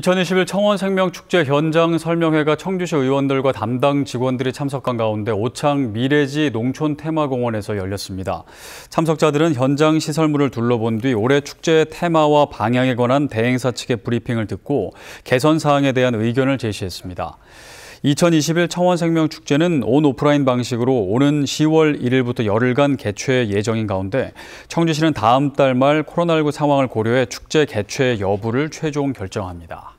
2021 청원생명축제 현장 설명회가 청주시 의원들과 담당 직원들이 참석한 가운데 오창 미래지 농촌 테마공원에서 열렸습니다. 참석자들은 현장 시설물을 둘러본 뒤 올해 축제의 테마와 방향에 관한 대행사 측의 브리핑을 듣고 개선 사항에 대한 의견을 제시했습니다. 2021 청원생명축제는 온 오프라인 방식으로 오는 10월 1일부터 열흘간 개최 예정인 가운데 청주시는 다음 달 말 코로나19 상황을 고려해 축제 개최 여부를 최종 결정합니다.